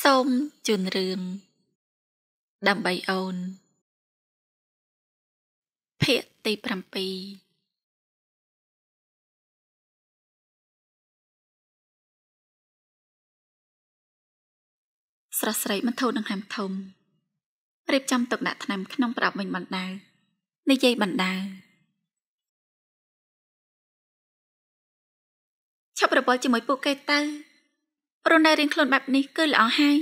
សូមជូនរឿងដើម្បីអូន ភាគទី7ស្រស់ស្រីមធូរនឹងហាំធំរៀបចំទុកដាក់ថ្នាំក្នុងប្រាប់វិញបណ្ដៅនិយាយបណ្ដៅឆាប់របល់ជាមួយពួកគេទៅរស់នៅរៀងខ្លួនបែបនេះគឺល្អហើយ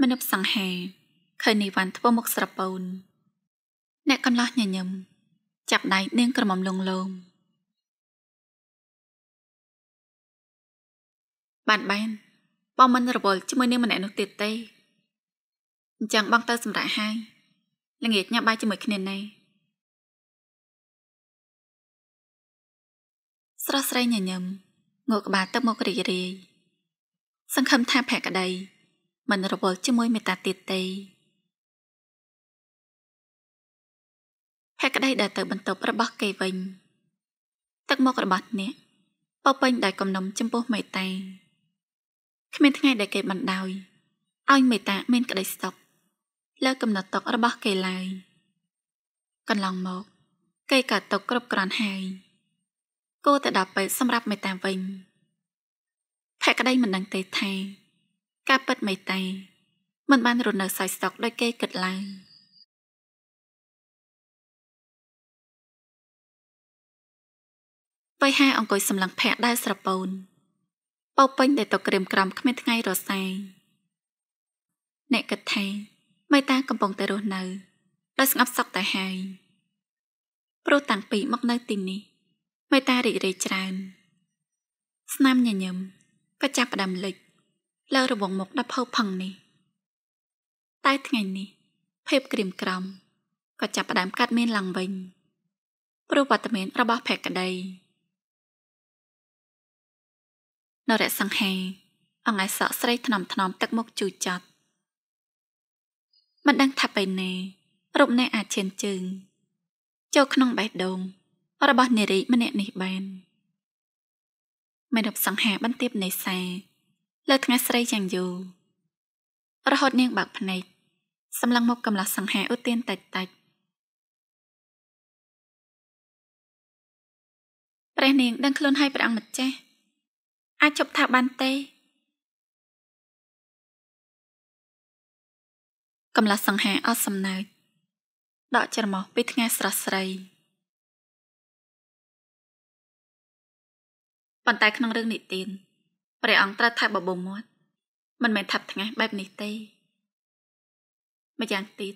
មនុស្សសង្ហាឃើញនីវ៉ាន់ធ្វើមុខស្រពូនអ្នកកន្លោះញញឹមចាប់ដៃនាងក្រមុំលងលោមបានបានបងមិនរវល់ជាមួយនាងម្នាក់នោះទៀតទេអញ្ចឹងបងទៅសម្រាប់ហើយល្ងាចញ៉ាំបាយជាមួយគ្នាណែស្រស់ស្រីញញឹមងក់ក្បាលទឹកមករីករាយសង្ឃឹមថាភក្តីមិនរវល់ជាមួយមេត្តាទៀតទេភក្តីដែលទៅបន្ទប់របស់គេវិញទឹកមករបស់អ្នកពោពេញដោយគំនុំចំពោះមេត្តាគ្មានថ្ងៃដែលគេបណ្ដោយឲ្យមេត្តាមានក្តីស្តុកលើកំណត់ទុករបស់គេឡើយកន្លងមកគេកើតទុកគ្រប់គ្រាន់ហើយគួរតែដល់ពេទ្យសម្រាប់មេត្តាវិញភក្តីមិនដឹងទេថាការពិតមេត្តាមិនបានរស់នៅសោយស្តុកដោយគេគិតឡើយបៃហាអង្គុយសម្លឹងភ័ក្រដែលស្រពោនពោពេញដោយតុក្រៀមក្រំគ្មានថ្ងៃរសែងអ្នកគិតថាមេតាកំពុងតែរស់នៅដោយស្ងប់សុខតែហើយព្រោះតាំងពីមកនៅទីនេះមេតារីករាយច្រើន ស្នាមញញឹមក៏ចាប់ផ្ដើមលេចលើរបងមុខដល់ភើផឹងនេះ តែថ្ងៃនេះភាពក្រៀមក្រំក៏ចាប់ផ្ដើមកាត់មានឡើងវិញព្រោះវត្តមានរបស់ភក្តីនរៈសង្ហាអង្ឯសក់ស្រីថ្នមថ្នមទឹកមុខជូរចត់មិនដឹងថាពេលណារូបនៃអាឈានជើង ចូលក្នុងបេះដូងរបស់ នារី ម្នាក់នេះបានមេរពសង្ហាបានទៀបនៃសាលើថ្ងៃស្រីយ៉ាងយូររហូតនាង បាក់ភ្នែកសម្លឹងមកកំឡោះសង្ហាឧទានតិចតិចព្រះនាងដឹង ខ្លួនហើយព្រះអង្គម្ចាស់អាចជប់ថាបានទេកំឡោះសង្ហាអត់សំណើចដកច្រមុះពីថ្ងៃស្រស់ស្រីប៉ុន្តែក្នុងរឿងនិទានព្រះអង្គត្រាស់ថាបបោមាត់មិនមែនថាប់ថ្ងាស់បែបនេះទេម្យ៉ាងទៀត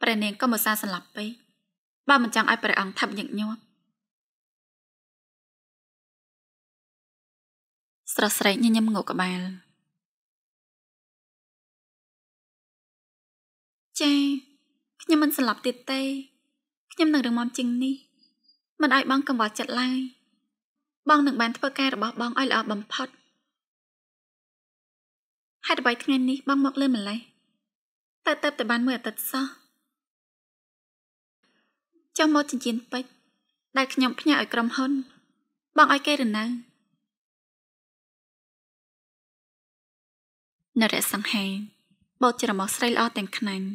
ព្រះនាងក៏មកសារសន្លប់ពេកបើមិនចង់ឲ្យព្រះអង្គថាប់ញឹកញាប់ស្រស់ស្រីញញឹមងក់ក្បាលចាខ្ញុំមិនស្លាប់ទៀតទេខ្ញុំនឹងរងមមជាងនេះ មិនឲ្យបងកង្វល់ចិត្តឡើយ។បងនឹងបានធ្វើការរបស់បងឲ្យល្អបំផុតហេតុអ្វីថ្ងៃនេះបងមកលឿនម្ល៉េះតើតើបតែបានមួយអាទិត្យសោះចាំមកចិញ្ចៀនពេជ្រដែលខ្ញុំផ្ញើឲ្យក្រុមហ៊ុន បងឲ្យគេរនៅនរៈសង្ហាបោចច្រមុះស្រីល្អទាំងខ្នាញ់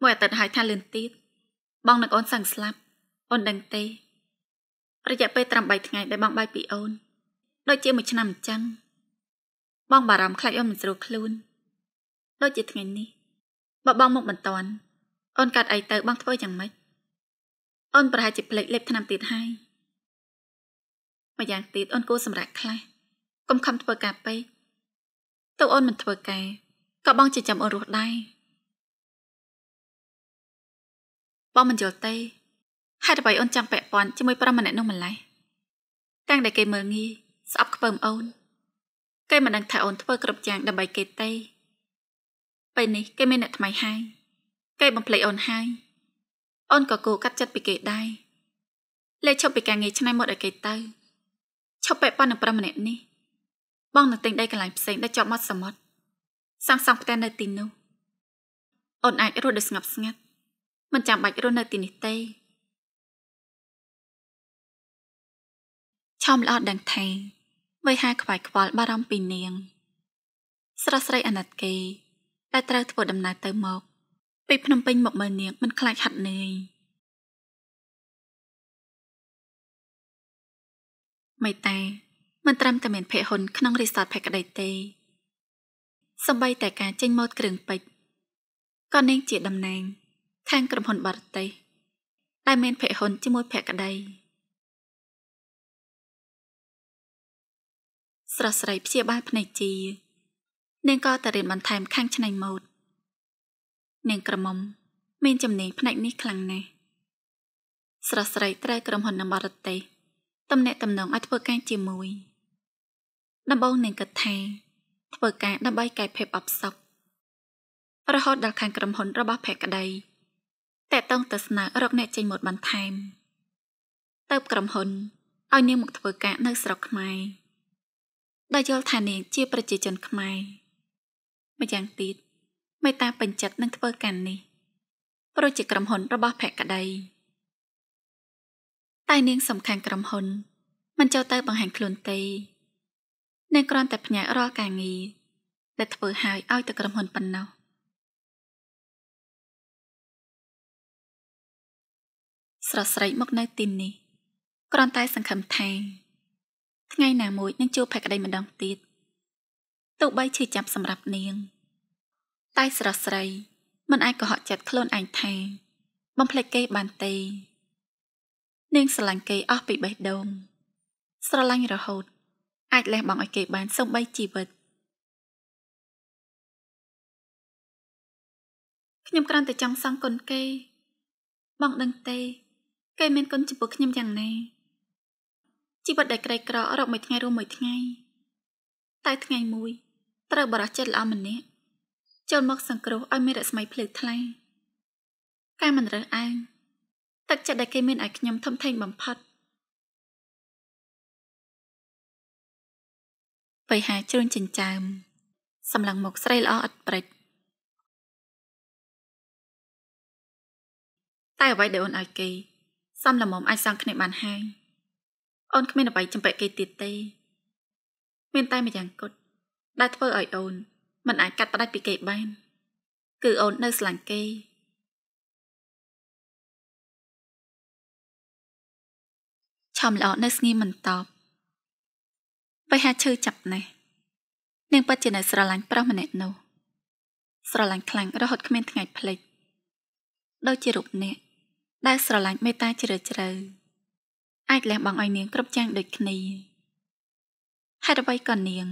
មួយអាទិត្យហើយថាលឿនទៀតបងនឹងអូនសឹងស្លាប់អូនដឹងទេរយៈពេល8ថ្ងៃដែលបងបាយពីអូនដូចជាមួយឆ្នាំអញ្ចឹងបងបារម្ភខ្លាចអូនមិនស្រួលខ្លួនដូចជាថ្ងៃនេះបើបងមកមិនតាន់អូនកាត់អីទៅបងធ្វើយ៉ាងម៉េចអូនប្រហែលជាភ្លេចលេបថ្នាំទៀតហើយម្យ៉ាងទៀតអូនគួរសម្រាប់ខ្លះកុំខំធ្វើការពេកទៅអូនមិនធ្វើការក៏បងជាចាំអូនរស់ដែរបងមិនយល់ទេហេតុអ្វីអូនចង់ពាក់ព័ន្ធជាមួយប្រុសម្នាក់នោះម្ល៉េះតាំងតែគេមើលងាយស្អប់ខ្ពើមអូនគេមិនដឹងថាអូនធ្វើគ្រប់យ៉ាងដើម្បីគេទេពេលនេះគេមានអ្នកថ្មីហើយគេបំភ្លេចអូនហើយអូនក៏គូកាត់ចិត្តពីគេដែរលេខឈប់ពីការងារឆ្នៃម៉ូដឲ្យគេទៅឈប់ពាក់ព័ន្ធនឹងប្រុសម្នាក់នេះបងនៅទិញដីកន្លែងផ្សេងដែលជាប់មាត់សមុទ្រសាងសង់ផ្ទះនៅទីនោះអូនអាចរស់ដោយស្ងប់ស្ងាត់មិនចាំបាច់រស់នៅទីនេះទេឆោមល្អដឹងថាវ័យហាខ្វាយខ្វល់បារម្ភពីនាង ស្រស់ស្រីអាណិតគេ ដែលត្រូវធ្វើដំណើរ ទៅមកពីភ្នំពេញមកមើលនាងមិនខ្លាចហាត់នឿយមេតាមិនត្រឹមតែមានភេហ៊ុនក្នុងរីសតភេក្តីទេសម្បីតែការចេញម៉ូតគ្រឿងពេជ្រក៏នាងជាតំណែងខាងក្រុមហ៊ុនបរទេសដែលមានភាគហ៊ុនជាមួយភក្តីស្រស្រីព្យាបាលភ្នែកជានាងក៏ទៅរៀនបន្ថែម ខាងឆ្នៃម៉ូដនាងក្រមុំមានចំណេះផ្នែកនេះខ្លាំងណាស់ស្រស្រីត្រូវក្រុមហ៊ុនបរទេសតំណែងតំណងឲ្យធ្វើការជាមួយដំបូងនាងគិតថាធ្វើការ ដើម្បីកែភាពអបសុករហូតដល់ខាងក្រុមហ៊ុនរបស់ភក្តីតែតងទៅស្នើរកអ្នកចេញម៉ូតបន្ថែមទៅក្រុមហ៊ុនឲ្យនាងមកធ្វើការនៅស្រុកខ្មែរដែលយល់ថានាងជាប្រជាជនខ្មែរម្យ៉ាងទៀតមេតាពេញចិត្តនឹងធ្វើការនេះព្រោះជាក្រុមហ៊ុនរបស់ភក្តីតែនាងសំខាន់ក្រុមហ៊ុន មិនចូលទៅបង្ហាញខ្លួនទេនាងគ្រាន់តែផ្ញើរាល់ការងារដែលធ្វើឲ្យឲ្យទៅក្រុមហ៊ុនប៉ុណ្ណោះស្រស់ស្រីមកនៅទីនេះគ្រាន់តែ សង្ឃឹមថាថ្ងៃណាមួយនឹងជួបភក្តី ម្ដងទៀតទោះបីឈឺចាប់សម្រាប់នាង តែស្រស់ស្រីមិនអាចកុហកចិត្តខ្លួនឯងថាបំភ្លេចគេបានទេ នាងស្រឡាញ់គេអស់ពីបេះដូង ស្រឡាញ់រហូតអាចលះ បង់ឲ្យគេ បានសូម្បីជីវិតខ្ញុំគ្រាន់តែចង់សងគុណគេ បងដឹងទេគេមានគុណចំពោះខ្ញុំយ៉ាងណាជីវិតដែលក្រីក្ររកមួយថ្ងៃរួមមួយថ្ងៃតែថ្ងៃមួយត្រូវបរោះចិត្តល្អម្នាក់ចូលមកសង្គ្រោះឲ្យមានរស្មីភ្លឺថ្លាការមិនរើសអើងទឹកចិត្តដែលគេមានឲ្យខ្ញុំធំធេងបំផុតបិហាជ្រុញចិញ្ចើមសម្លឹងមកស្រីល្អឥតព្រិចតែអ្វីដែលអូនឲ្យគេសំលមុំអាចសងគ្នាបានហើយអូនគ្មានអ្វីចំបែកគេទៀតទេ មានតែម្យ៉ាងគត់ដែលធ្វើឲ្យអូនមិនអាចកាត់ផ្ដាច់ពីគេបានគឺអូននៅស្លាញ់គេឆំល្អនៅស្ងៀមមិនតបបិហាឈឺចាប់ណាស់នាងពិតជានៅស្រឡាញ់ប្រុសម្នាក់នោះស្រឡាញ់ខ្លាំងរហូតគ្មានថ្ងៃភ្លេចដូចជារូបអ្នកដែលស្រឡាញ់មេត្តាជ្រាលជ្រៅអាចលះបង់ឲ្យនាងគ្រប់យ៉ាងដូចគ្នាហេតុអ្វីក៏នាង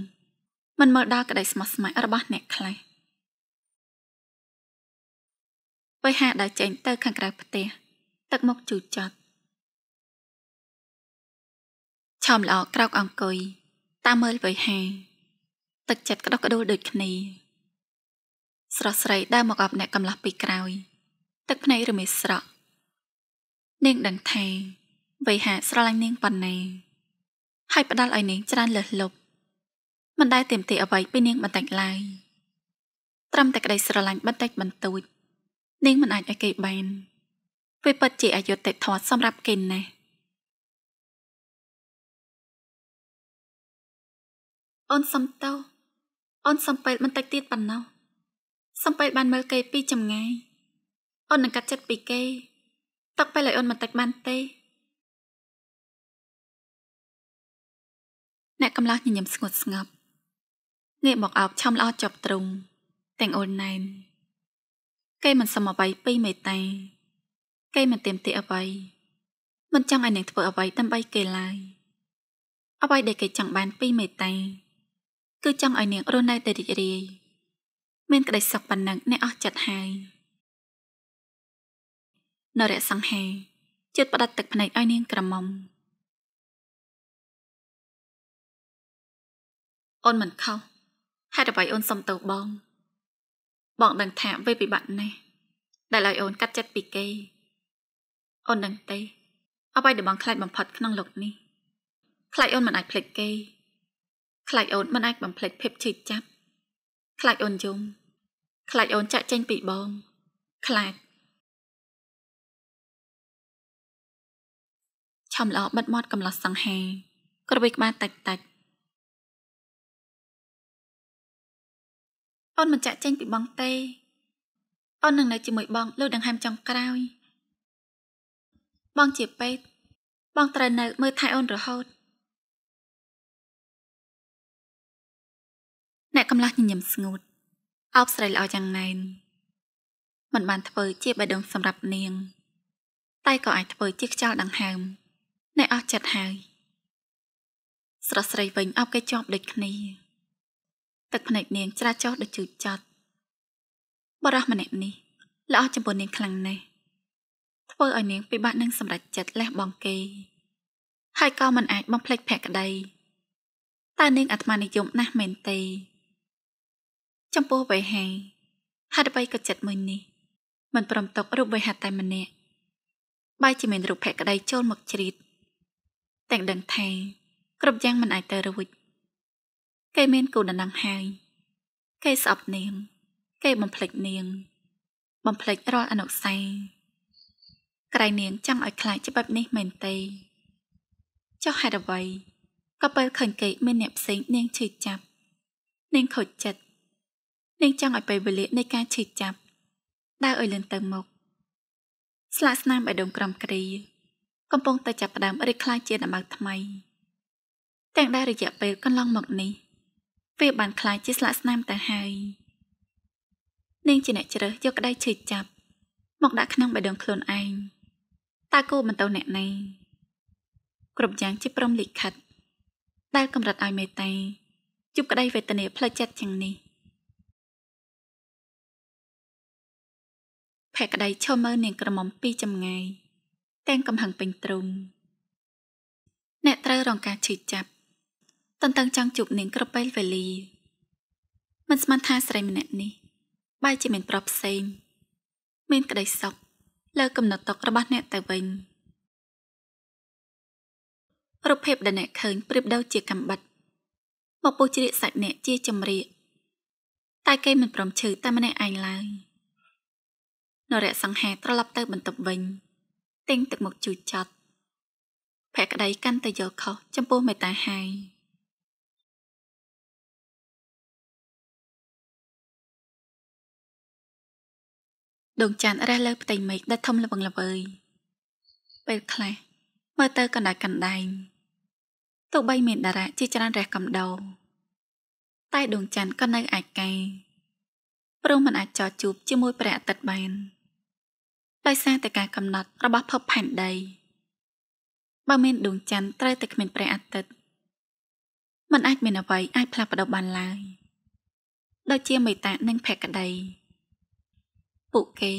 មិនមើលដល់ក្តីស្មោះស្ម័គ្ររបស់អ្នកខ្លះបិហាដែលចេញទៅ ខាងក្រៅផ្ទះទឹកមុខជូរចត់ឆោមល្អក្រោកអង្គុយតាមមើលបិហាទឹកចិត្តក្តុកក្តួលដូចគ្នាស្រស់ស្រីដើរមកអបអ្នកកំឡោះពីក្រោយទឹកភ្នែករមេស្រក់នាងដឹងថាវៃហាស្រឡាញ់នាងប៉ុណ្ណាហើយផ្ដាល់ឲ្យនាងច្រើនលឹះលប់មិនដែលទៀមទីអ្វី ពីនាងបន្តិចឡើយត្រឹមតែក្តីស្រឡាញ់បន្តិចបន្តួចនាងមិនអាចឲ្យគេបានវាពិតជាអយុត្តិធម៌សម្រាប់គេណាស់អូនសំតោអូនសំពេលបន្តិចទៀតប៉ុណ្ណោះសំពេលបានមើលគេពីចម្ងាយអូននឹងកាត់ចិត្តពីគេទឹកពេលឲ្យអូនបន្តិចបានទេអ្នកកំឡោះញញឹមស្ងួតស្ងប់ងាកមកអោបឆំល្អចប់ទ្រុងទាំងអូនណែនគេមិនសមអ្វីពីមេត្តាគេមិនទៀមទាអ្វីមិនចង់ឲ្យនាង ធ្វើអ្វីដើម្បីគេឡើយអ្វីដែលគេចង់បានពីមេត្តាគឺចង់ឲ្យនាងរស់នៅតែរីករាយមានក្តីសុខប៉ុណ្ណឹងអ្នកអស់ចិត្តហើយនរៈសង្ហាជាតិផ្ដាត់ទឹកភ្នែកឲ្យនាងក្រមុំអូនមិនខុសហេតុអ្វីអូនសុំទៅបង បងដឹងថាវាពិបាកណាស់ដែលឲ្យអូន កាត់ចិត្តពីគេអូននឹងទេអ្វីដែលបងខ្លាចបំផុតក្នុងលោកនេះខ្លាចអូនមិនអាចភ្លេចគេខ្លាចអូនមិនអាច បំភ្លេចភាពឈឺចាប់ ខ្លាចអូនយំខ្លាចអូនចាក់ចេញពីបងខ្លាចចំល្អបិទមាត់កំឡោះសង្ហាក្រវិលក្បាលតិចតិចអូនមិនចាក់ចេញពីបងទេអូននឹងនៅជាមួយបងលើដង្ហើមចុងក្រោយបងជាពេទ្យបងត្រូវនៅមើលថែអូនរហូតអ្នកកំឡោះញញឹមស្ងួតអោបស្រីល្អយ៉ាងណែនមិនបានធ្វើជាបេះដូងសម្រាប់នាង តែក៏អាចធ្វើជាខ្យល់ដង្ហើមអ្នកអស់ចិត្តហើយស្រស់ស្រីវិញអប់គេជាប់ដូចគ្នាទឹកភ្នែកនាងច្រាចោះដូចជូចចត់បរោះម្នាក់នេះល្អចំពោះនាងខ្លាំងណាស់ធ្វើឲ្យនាងពិបាកនឹងសម្រេចចិត្តលះបង់គេហើយក៏មិនអាចបំភ្លេចភក្តីតែនាងអាត្មានិយមណាស់មែនទេ ចំពោះវេហាហាត់បីក៏ចិត្តមួយនេះមិនព្រមຕົករូបវេហាតែម្នាក់បែរជាមានរូបភក្តីចូលមកជ្រៀតទាំងដឹងថាគ្រប់យ៉ាងមិនអាចទៅរួចគេមានគូដណ្ដឹងហើយ គេស្អប់នាង គេបំភ្លេចនាង បំភ្លេចរាល់អនុស្សាវរីយ៍ក្រៃនាងចង់ឲ្យខ្លាចច្បាប់នេះមែនទេចុះហេតុអ្វីក៏ពេលឃើញគេមានអ្នកផ្សេងនាងឈឺចាប់ នាងខូចចិត្តនាងចង់ឲ្យពេលវេលានៃការឈឺចាប់ដើរឲ្យលឿនទៅមុខស្លាកស្នាមបេះដូងក្រំគ្រីកំពុងតែចាប់ផ្ដើមរីកខ្លាយជាដំបៅថ្មីទាំងដែលរយៈពេលកន្លងមកនេះវាបានខ្លាយជាស្លាកស្នាមទៅហើយនាងជាអ្នកជ្រើសយកក្តីឈឺចាប់មកដាក់ក្នុងបេះដូងខ្លួនឯងតើគូបន្តអ្នកណាគ្រប់យ៉ាងជាព្រមលិខិតដែលកម្រិតឲ្យមេត្តាជួបក្តីវេទនាផ្លូវចិត្តយ៉ាងនេះភក្តីឈរមើលនាងក្រមុំពីចម្ងាយទាំងកំហឹងពេញទ្រូងអ្នកត្រូវរងការឈឺចាប់តន្ទឹងចង់ជួបនាងគ្រប់ពេលវេលាមិនស្មានថាស្រីម្នាក់នេះបែរជាមានប្រុសផ្សេងមានក្តីសុខលើកំណត់ទុករបស់អ្នកទៅវិញរូបភាពដែលអ្នកឃើញប្រៀបដូចជាកំបិតមកពុះជ្រៀកសាច់អ្នក ជាចម្រៀកតែគេមិនព្រមឈឺតែម្នាក់ឯងឡើយនរៈសង្ហាត្រឡប់ទៅបន្ទប់វិញទិញទឹកមកជូរចត់ភក្តីកាន់តែយល់ខុសចំពោះមេត្តាហើយដងចានរះលើផ្ទៃមេឃដែលធំល្វឹងល្វើយពេលខ្លះមើលទៅកណ្ដាលកណ្ដែងទោះបីមានតារាជាច្រើនរះកំដៅតែដងច័ន្ទក៏នៅឯកែព្រោះมันអាចចោះជួបជាមួយព្រះអាទិត្យបាន។ដោយសារតែការកំណត់របស់ភពផែនដីបើមានដួងច័ន្ទត្រូវតែគ្មានព្រះអាទិត្យมันអាចមានអ្វីអាចផ្លាស់ប្ដូរបានឡើយដូចជាមេត្តានិងភក្តីពួកគេ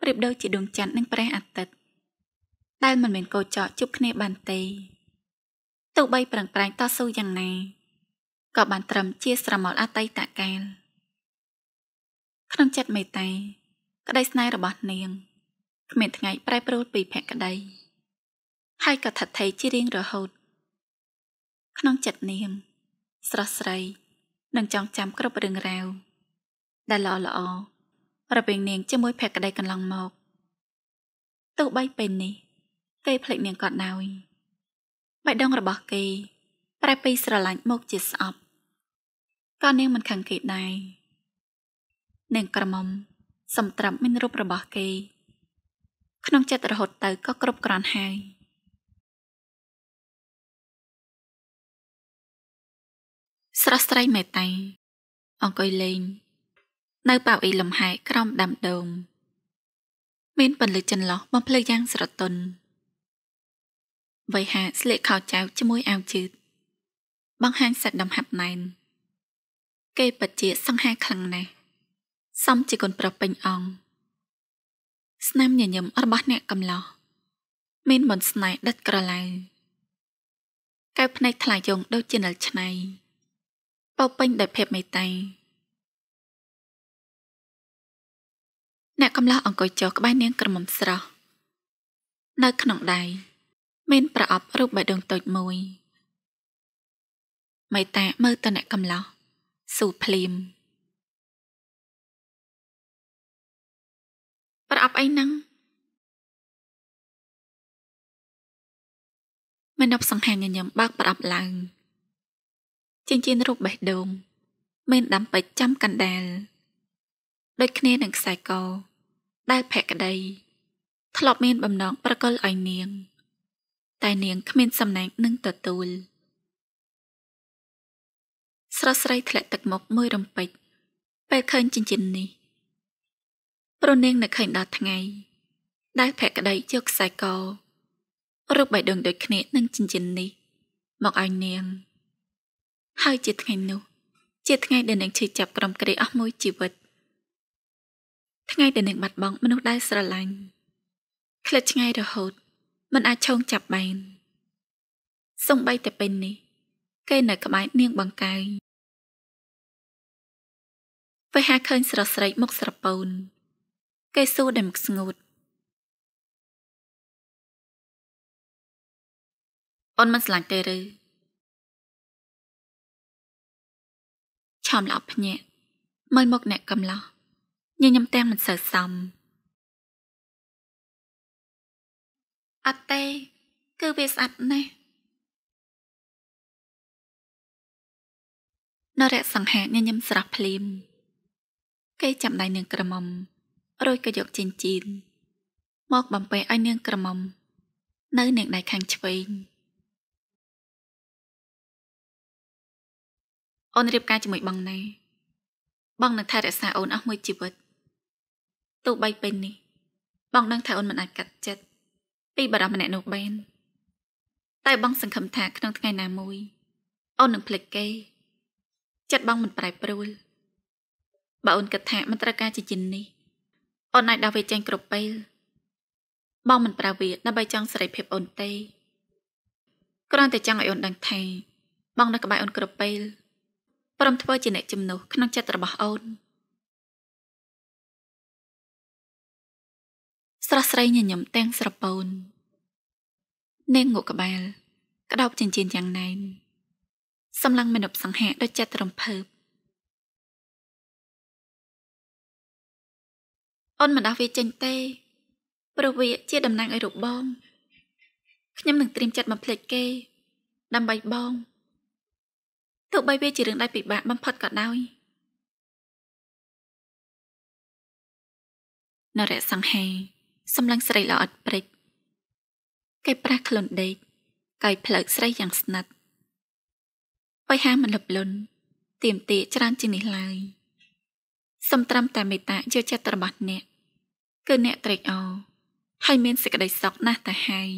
ប្រៀបដូចជាដួងច័ន្ទនិងព្រះអាទិត្យដែលមិនមានកោចកជប់គ្នាបានទេទោះបីប្រឹងប្រែងតស៊ូយ៉ាងណាក៏បានត្រឹមជាស្រមោលអតីតកាលក្នុងចិត្តមេត្តាក្តីស្នេហ៍របស់នាងគ្មានថ្ងៃប្រែប្រួលពីភក្តីហើយក៏ថិតថេរជារៀងរហូតក្នុងចិត្តនាងស្រស់ស្រីនឹងចងចាំគ្រប់រឿងរ៉ាវដែលល្អល្អរវាងនាងជាមួយភក្តីកន្លងមកទោះបីពេលនេះគេភ្លេចនាងក៏ដោយបៃដងរបស់គេ ប្រែពីស្រឡាញ់មកជាស្អប់ក៏នាងមិនខឹងគេដែរនាងក្រមុំសំត្រាប់មានរូបរបស់គេក្នុងចិត្តរហូតទៅក៏គ្រប់គ្រាន់ហើយស្រស់ស្រីមេតាអង្គុយលេងនៅប៉ៅអ៊ីលំហែក្រោមដាំដូងមានពន្លឺចន្លោះបំភ្លឺយ៉ាងស្រទន់វៃហាស្លៀកខោចៅជាមួយអាវជឺតបង្ហាញសាច់ដុំហាប់ណែនគេពិតជាសង្ហាខ្លាំងណាស់សំជាកូនប្រុសពេញអង្គស្នាមញញឹមរបស់អ្នកកំឡោះមានមន្តស្នេហ៍ដិតក្រឡៅកៅភ្នែកថ្លាយងដូចជានិលឆ្នៃពោពេញដោយភាពមេត្តាអ្នកកំឡោះអង្គុយចុះក្បែរនាងក្រមុំស្រស់នៅក្នុងដៃមានប្រអប់រូបបេះដូងតូចមួយមេតាមើលទៅអ្នកកំឡោះស៊ូភ្លាមប្រាប់អីហ្នឹងមនុស្សសង្ហាញញឹមបើកប្រាប់ឡើងចិញ្ចៀនរូបបេះដូង មានដាំពេជ្រចាំកណ្ដាលដូចគ្នានឹងខ្សែកដែលភក្តីធ្លាប់មានបំណងប្រកល់ឲ្យនាង តែនាងគ្មានសំណែងនឹងទទួលស្រស់ស្រីធ្លាក់ទឹកមុខមួយរំពេចពេលឃើញចិញ្ចៀននេះព្រោះនាងនឹកឃើញដល់ថ្ងៃដែលភក្តីយកខ្សែករូបបៃដងដូចគ្នានឹងចិញ្ចិននេះ មកឲ្យនាង ហើយជាថ្ងៃនោះជាថ្ងៃដែលនាងឈឺចាប់ក្រំក្រេអស់មួយជីវិត ថ្ងៃដែលនាងបាត់បង់មនុស្សដែលស្រឡាញ់ក្លិតឆ្ងាយរហូត មិនអាចឈោងចាប់បានសំបីតែពេលនេះ គេនៅក្បែរនាងបង្កាយពេលហាឃើញស្រស្រីមុខស្រពូនគេសួរដែលស្ងួតអូនមិនស្លាញ់ទេឬឆោមឡាប់ភ្ញាក់មើលមកអ្នកកំឡោះញញឹមទាំងមិនសូវសមអត់ទេគឺវាស្អាតណាស់នរៈសង្ហាញញឹមស្រស់ភ្លាមគេចាប់ដៃនឹងក្រមុំរួចក៏យកចិញ្ចៀនមកបំពេឲ្យនាងក្រមុំនៅនាងដៃខាងឆ្វេងអូនរៀបការជាមួយបងណាបងនឹងថែរក្សាអូនអស់មួយជីវិតទោះបីពេលនេះបងដឹងថាអូនមិនអាចកាត់ចិត្តពីបារម្ភម្នាក់នោះបានតែ បងសង្ឃឹមថាក្នុងថ្ងៃណាមួយ អូននឹងភ្លេចគេចិត្តបងមិនប្រែប្រួលបើអូនគិតថាមិនត្រូវការជាជំននេះអូនណៃដាក់វាចេញគ្រប់ពេល បងមិនប្រាវាដើម្បីចង់សេរីភាពអូនទេគ្រាន់តែចង់ឲ្យអូនដឹងថាបង នៅក្បែរអូនគ្រប់ពេលព្រមធ្វើជាអ្នកជំនួសក្នុងចិត្តរបស់អូនស្រស់ស្រីញញឹមទាំងស្រពោននាងងក់ក្បាលក្តោបចិញ្ចៀនយ៉ាងណែនសម្លឹងមនុស្សសង្ហាដូចចិត្តរំភើបអូនមិនដោះវាចេញទេព្រោះវាជាតំណាងឲ្យរូបបងខ្ញុំនឹងត្រៀមចិត្តបំភ្លេចគេដើម្បីបងទោះបីវាជារឿងដែលពិបាកបំផុតក៏ដោយ នរៈសង្ហាសម្លឹងស្រីល្អឥតព្រិចគេប្រាស់ខ្លួនដេកកាយផ្លើកស្រីយ៉ាងស្និទ្ធបរិហាមិនលបលុនទៀមទាច្រើនជាងនេះឡើយ។សំត្រាំតែមេត្តាជាចិត្តរបស់អ្នកគឺអ្នកត្រេកអរហើយមានសេចក្តីសុខណាស់តែហើយ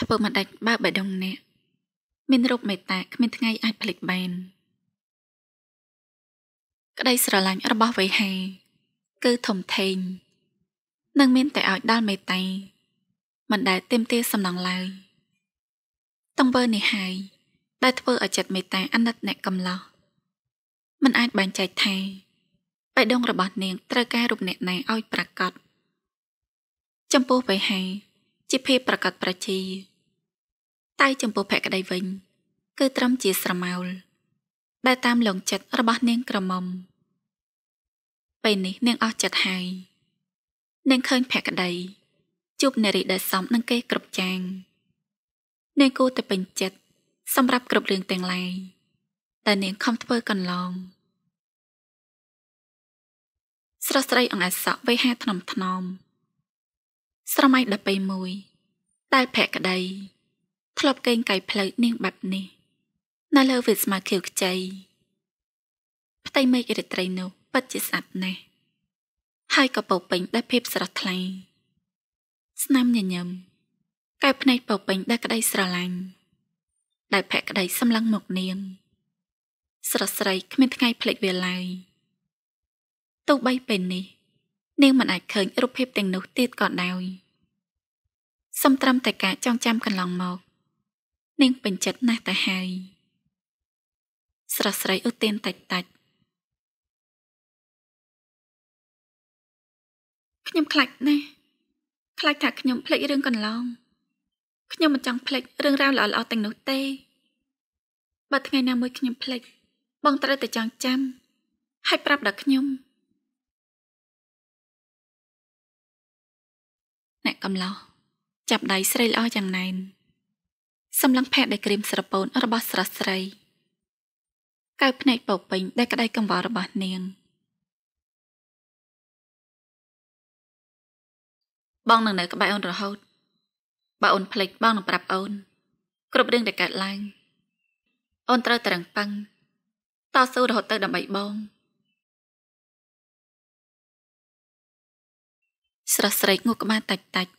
ធ្វើមិនដាច់បើបេះដូងអ្នកមានរូបមេត្តាគ្មានថ្ងៃអាចផ្លេចបានក្តីស្រឡាញ់របស់វៃហាគឺធំធេងនឹងមាន តែឲ្យដល់មេត្តាមិនដែលទៀមទាសំណងឡើយតង្វើនេះហើយដែលធ្វើឲ្យចិត្តមេត្តាអាណិតអ្នកកំឡោះមិនអាចបែងចែកថាបេះដូងរបស់នាងត្រូវការរូបអ្នកណាឲ្យប្រកបចំពោះវៃហៃជាភាពប្រកបប្រជាតែចំពោះភក្តីវិញគឺត្រឹមជាស្រមោលដែលតាមលងចិត្តរបស់នាងក្រមុំពេលនេះនាងអស់ចិត្តហើយនាងឃើញភក្តីជួបនារីដែលសមនឹងគេគ្រប់ចាងនាងគួរតែពេញចិត្តសម្រាប់គ្រប់រឿងទាំងឡាយដែលនាងខំធ្វើកន្លង ស្រស់ស្រីអង្អែសក់វេហាថ្នមថ្នមស្រមៃ121ដែលភក្តីធ្លាប់កេងកាយផ្លូវនាងបែបនេះនៅលើវាស្មើខៀវខ្ចីផ្ទៃមេឃរាត្រីនោះពិតជាស្អាតណាស់ហើយក៏ពោពេញដោយភាពស្រស់ថ្លៃស្នាមញញឹមកែវភ្នែកពោពេញដោយក្តីស្រឡាញ់ដែលភក្តីសម្លឹងមកនាងស្រស់ស្រីគ្មានថ្ងៃភ្លេចវាឡើយទោះបីពេលនេះ នាងមិនអាចឃើញរូបភាពទាំងនោះទៀតក៏ដោយសំត្រាំតែការចងចាំកន្លងមកនាងពេញចិត្តណាស់ទៅហើយស្រស់ស្រីឧទានតិចតាច់ខ្ញុំខ្លាចណាស់ខ្លាចថាខ្ញុំភ្លេចរឿងកន្លងខ្ញុំមិនចង់ភ្លេចរឿងរ៉ាវល្អៗទាំងនោះទេបើថ្ងៃណាមួយខ្ញុំភ្លេចបងត្រូវតែចងចាំហើយប្រាប់ដល់ខ្ញុំអ្នកកំឡោះចាប់ដៃស្រីល្អយ៉ាងណែន សម្លឹងភ័ក្រដោយក្រៀមស្រពោនរបស់ស្រស់ស្រីកៅភ្នែកពោពេញដោយក្តីកង្វល់របស់នាងបងនឹងនៅក្បែរអូនរហូត បើអូនភ្លេចបងនឹងប្រាប់អូន គ្រប់រឿងដែលកើតឡើងអូនត្រូវតរឹងប៉ឹងតស៊ូរហូតទៅដើម្បីបងស្រស់ស្រីងក់ក្បាលតាច់តាច់